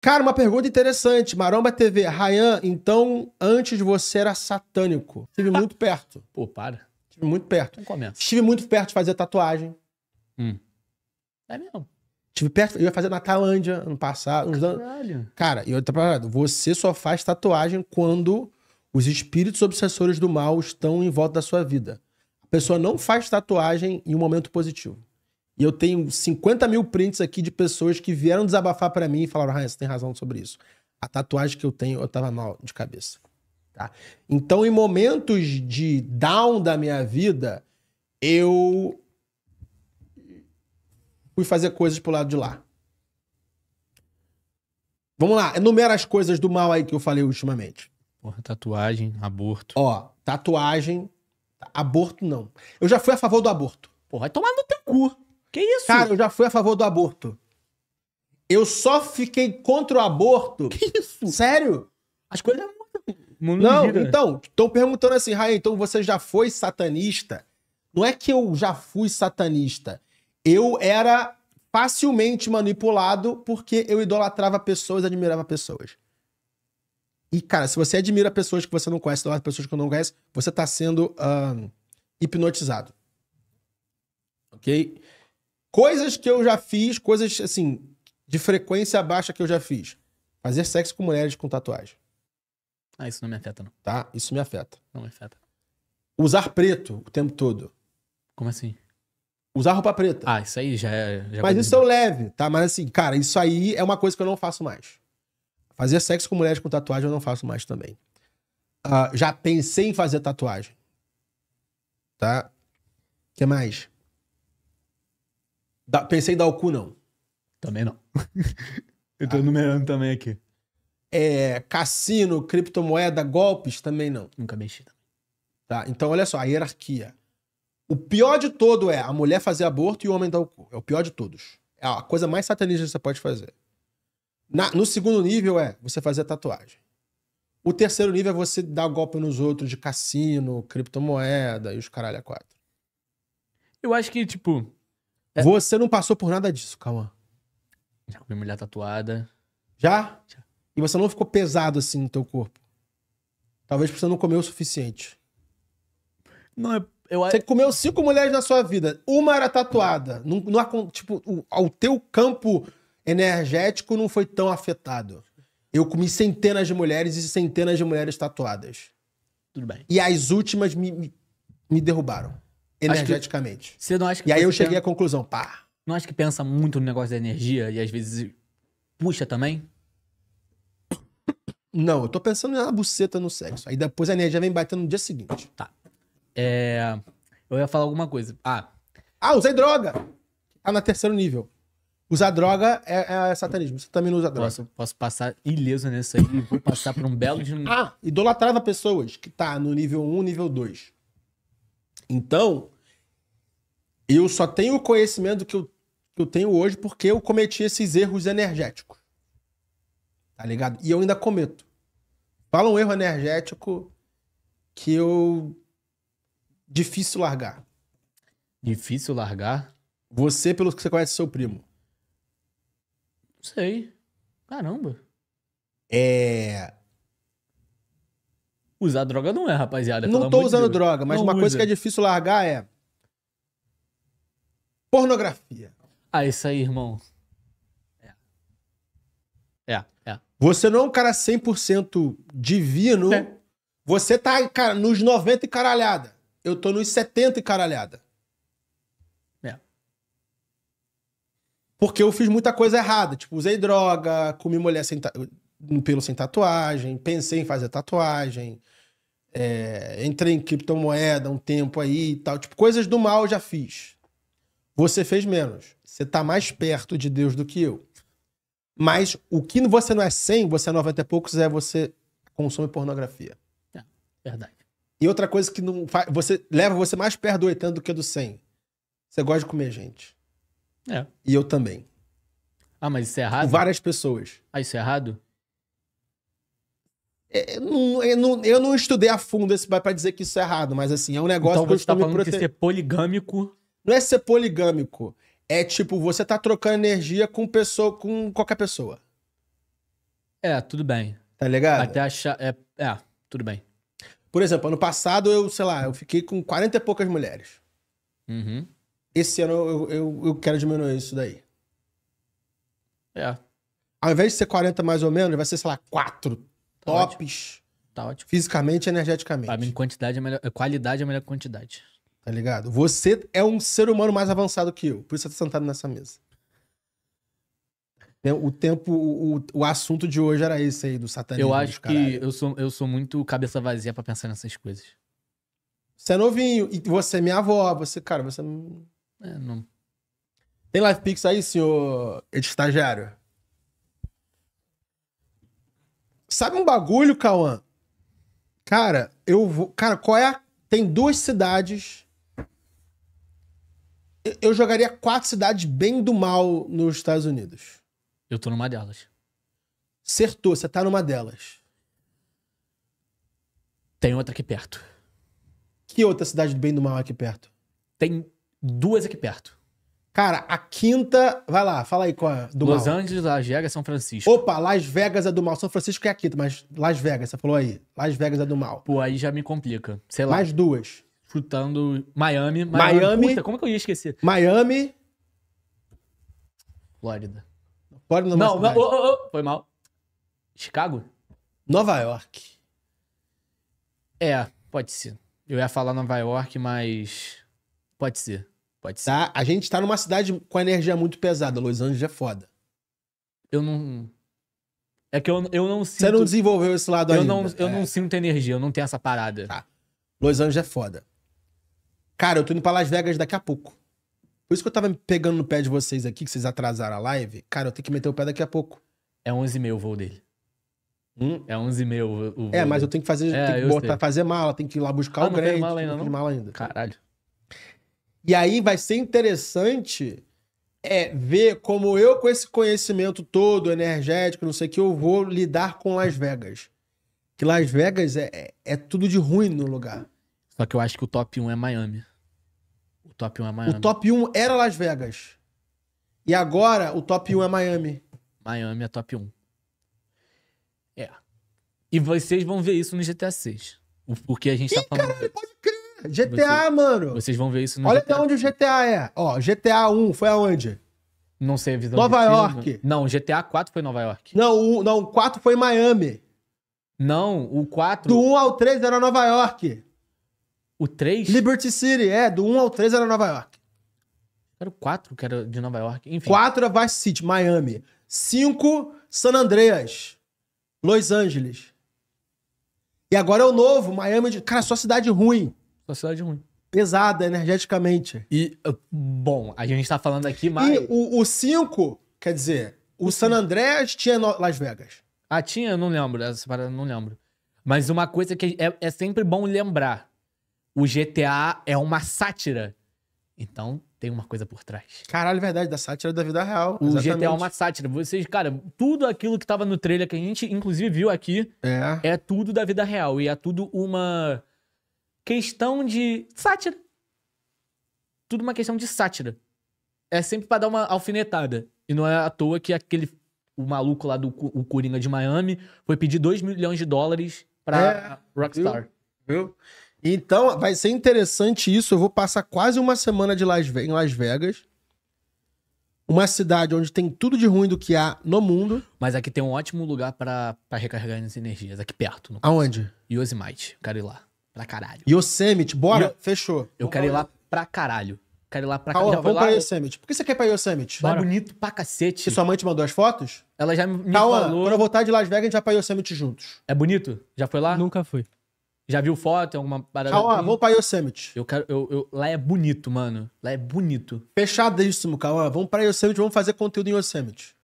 Cara, uma pergunta interessante. Maromba TV, Ryan. então antes você era satânico. Estive muito perto. Pô, para. Estive muito perto. Não começa. Estive muito perto de fazer tatuagem. Hum. É mesmo? Estive perto. Eu ia fazer na Tailândia ano passado. Caralho. Anos. Cara, e outra parada. Você só faz tatuagem quando os espíritos obsessores do mal estão em volta da sua vida. A pessoa não faz tatuagem em um momento positivo. E eu tenho 50 mil prints aqui de pessoas que vieram desabafar para mim e falaram, Ryan, você tem razão sobre isso. A tatuagem que eu tenho, eu tava mal de cabeça. Tá? Então, em momentos de down da minha vida, eu fui fazer coisas pro lado de lá. Vamos lá, enumera as coisas do mal aí que eu falei ultimamente. Porra, tatuagem, aborto. Ó, tatuagem, aborto não. Eu já fui a favor do aborto. Porra, vai tomar no teu cu. Que isso? Cara, eu já fui a favor do aborto. Eu só fiquei contra o aborto. Que isso? Sério? As coisas Mundo não, então, estão perguntando assim, Raia, então você já foi satanista? Não é que eu já fui satanista. Eu era facilmente manipulado porque eu idolatrava pessoas, admirava pessoas. E, cara, se você admira pessoas que você não conhece, idolatra pessoas que não conhece, você está sendo uh, hipnotizado. Ok? Coisas que eu já fiz, coisas assim, de frequência baixa que eu já fiz. Fazer sexo com mulheres com tatuagem. Ah, isso não me afeta, não. Tá? Isso me afeta. Não me afeta. Usar preto o tempo todo. Como assim? Usar roupa preta. Ah, isso aí já é. Já é Mas isso é leve, tá? Mas assim, cara, isso aí é uma coisa que eu não faço mais. Fazer sexo com mulheres com tatuagem eu não faço mais também. Uh, já pensei em fazer tatuagem. Tá? O que mais? Da, pensei em dar o cu, não. Também não. Eu tô ah. numerando também aqui. É, cassino, criptomoeda, golpes, também não. Nunca mexi. Tá? Então, olha só, a hierarquia. O pior de todo é a mulher fazer aborto e o homem dar o cu. É o pior de todos. É a coisa mais satanista que você pode fazer. Na, no segundo nível é você fazer tatuagem. O terceiro nível é você dar golpe nos outros de cassino, criptomoeda e os caralho a quatro. Eu acho que, tipo, é. Você não passou por nada disso, calma. Já comi mulher tatuada. Já? Já? E você não ficou pesado assim no teu corpo? Talvez porque você não comeu o suficiente. Não, eu, eu... Você comeu cinco mulheres na sua vida. Uma era tatuada. Não, não tipo, o, o teu campo energético não foi tão afetado. Eu comi centenas de mulheres e centenas de mulheres tatuadas. Tudo bem. E as últimas me, me, me derrubaram energeticamente. Que, você não acha que e aí eu cheguei à conclusão, pá. Não acha que pensa muito no negócio da energia e às vezes puxa também? Não, eu tô pensando na buceta no sexo. Aí depois a energia vem batendo no dia seguinte. Tá. É... Eu ia falar alguma coisa. Ah. Ah, usei droga! Tá na terceiro nível. Usar droga é, é satanismo. Você também não usa droga. Posso, posso passar ileso nessa aí. Vou passar por um belo de... Ah, idolatrava pessoas que tá no nível 1, nível 2. Então, eu só tenho o conhecimento que eu, que eu tenho hoje porque eu cometi esses erros energéticos. Tá ligado? E eu ainda cometo. Fala um erro energético que eu. Difícil largar. Difícil largar? Você, pelo que você conhece seu primo. Não sei. Caramba. É. Usar droga não é, rapaziada. Não tô usando droga, mas não uma usa. coisa que é difícil largar é. Pornografia. Ah, isso aí, irmão. É. É, é. Você não é um cara 100% divino. É. Você tá cara, nos 90 e caralhada. Eu tô nos 70 e caralhada. É. Porque eu fiz muita coisa errada. Tipo, usei droga, comi mulher sem no pelo sem tatuagem, pensei em fazer tatuagem, é, entrei em criptomoeda um tempo aí e tal. Tipo, coisas do mal eu já fiz. Você fez menos. Você tá mais perto de Deus do que eu. Mas o que você não é 100, você é 90 e poucos, é você consome pornografia. É, verdade. E outra coisa que não faz, você leva você mais perto do 80 do que do 100. Você gosta de comer gente. É. E eu também. Ah, mas isso é errado? Com várias pessoas. Ah, isso é errado? Eu é, não, eu, não, eu não, estudei a fundo esse para dizer que isso é errado, mas assim, é um negócio então, que eu tá falando prote... que ser poligâmico. Não é ser poligâmico. É tipo, você tá trocando energia com pessoa, com qualquer pessoa. É, tudo bem. Tá ligado? Até achar. É, é, tudo bem. Por exemplo, ano passado eu, sei lá, eu fiquei com 40 e poucas mulheres. Uhum. Esse ano eu, eu, eu quero diminuir isso daí. É. Ao invés de ser 40 mais ou menos, vai ser, sei lá, 4, Tá tops. Tá ótimo. Fisicamente e energeticamente. Pra mim, quantidade é melhor. Qualidade é melhor que quantidade. Tá ligado? Você é um ser humano mais avançado que eu. Por isso você tá sentado nessa mesa. Né, o tempo, o, o assunto de hoje era esse aí, do satanismo. Eu acho que eu sou, eu sou muito cabeça vazia para pensar nessas coisas. Você é novinho, e você é minha avó, você, cara, você. É, não. Tem live aí, senhor estagiário? Sabe um bagulho, Cauã? Cara, eu vou. Cara, qual é a... Tem duas cidades. Eu jogaria quatro cidades bem do mal nos Estados Unidos. Eu tô numa delas. Acertou, você tá numa delas. Tem outra aqui perto. Que outra cidade do bem do mal é aqui perto? Tem duas aqui perto. Cara, a quinta. Vai lá, fala aí qual é do Los mal. Angeles, Las Vegas, São Francisco. Opa, Las Vegas é do mal. São Francisco é a quinta, mas Las Vegas, você falou aí. Las Vegas é do mal. Pô, aí já me complica. Sei lá. Mais duas. Chutando Miami. Miami. Miami Puta, como que eu ia esquecer? Miami. Flórida. Flórida não, não, não oh, oh, foi mal. Chicago? Nova York. É, pode ser. Eu ia falar Nova York, mas. Pode ser. Pode ser. Tá? A gente tá numa cidade com a energia muito pesada. Los Angeles é foda. Eu não. É que eu, eu não sinto. Você não desenvolveu esse lado eu ainda. Não, eu é. não sinto energia, eu não tenho essa parada. Tá. Los Angeles é foda. Cara, eu tô indo pra Las Vegas daqui a pouco. Por isso que eu tava pegando no pé de vocês aqui, que vocês atrasaram a live. Cara, eu tenho que meter o pé daqui a pouco. É 11h30 o voo dele. Hum? É 11 mil. O, é, mas eu tenho que fazer, é, tenho que botar, fazer mala, tenho que ir lá buscar ah, o grande. Não tem mala ainda, não. Mala ainda. Caralho. E aí vai ser interessante é, ver como eu, com esse conhecimento todo energético, não sei o que, eu vou lidar com Las Vegas. Que Las Vegas é, é, é tudo de ruim no lugar. Só que eu acho que o top 1 é Miami. O top 1 é Miami. O top 1 era Las Vegas. E agora o top 1 é Miami. Miami é top 1. É. E vocês vão ver isso no GTA 6. O, o que a gente Ih, tá falando. Caralho, pode crer. GTA, Você, mano. Vocês vão ver isso no Olha GTA. até onde o GTA é. Ó, GTA 1 foi aonde? Não sei, a visão Nova York. Não, GTA 4 foi Nova York. Não, o, não, 4 foi Miami. Não, o 4. Do 1 ao 3 era Nova York. O 3? Liberty City, é, do 1 ao 3 era Nova York. Era o 4 que era de Nova York, enfim. 4 é Vice City, Miami. 5, San Andreas. Los Angeles. E agora é o novo, Miami. De... Cara, só cidade ruim. Uma cidade ruim. Pesada, energeticamente. E, ah, bom, a gente tá falando aqui, mas. E o 5, quer dizer, o, o San Andreas tinha Las Vegas. Ah, tinha? Não lembro. Essa parada não lembro. Mas uma coisa que é, é sempre bom lembrar: o GTA é uma sátira. Então, tem uma coisa por trás. Caralho, é verdade, da sátira da vida real. O é exatamente. GTA é uma sátira. Vocês, cara, tudo aquilo que tava no trailer que a gente, inclusive, viu aqui, é, é tudo da vida real. E é tudo uma questão de sátira. Tudo uma questão de sátira. É sempre para dar uma alfinetada. E não é à toa que aquele o maluco lá do o Coringa de Miami foi pedir 2 milhões de dólares para é, Rockstar. Viu? viu? Então, vai ser interessante isso. Eu vou passar quase uma semana de Las, em Las Vegas. Uma cidade onde tem tudo de ruim do que há no mundo. Mas aqui tem um ótimo lugar para recarregar as energias, aqui perto. Aonde? Yosemite. Quero ir lá. Pra caralho. Yosemite, bora, fechou. Eu quero ir lá pra caralho. Quero ir lá pra Caô, vamos lá, pra Yosemite. Por que você quer ir pra Yosemite? Lá é bonito pra cacete. E sua mãe te mandou as fotos? Ela já me falou. quando eu voltar de Las Vegas, a gente vai pra Yosemite juntos. É bonito? Já foi lá? Nunca fui. Já viu foto, alguma parada? Cauã, assim? vamos pra Yosemite. Eu quero, eu, eu, lá é bonito, mano. Lá é bonito. Fechadíssimo, calma Vamos pra Yosemite, vamos fazer conteúdo em Yosemite.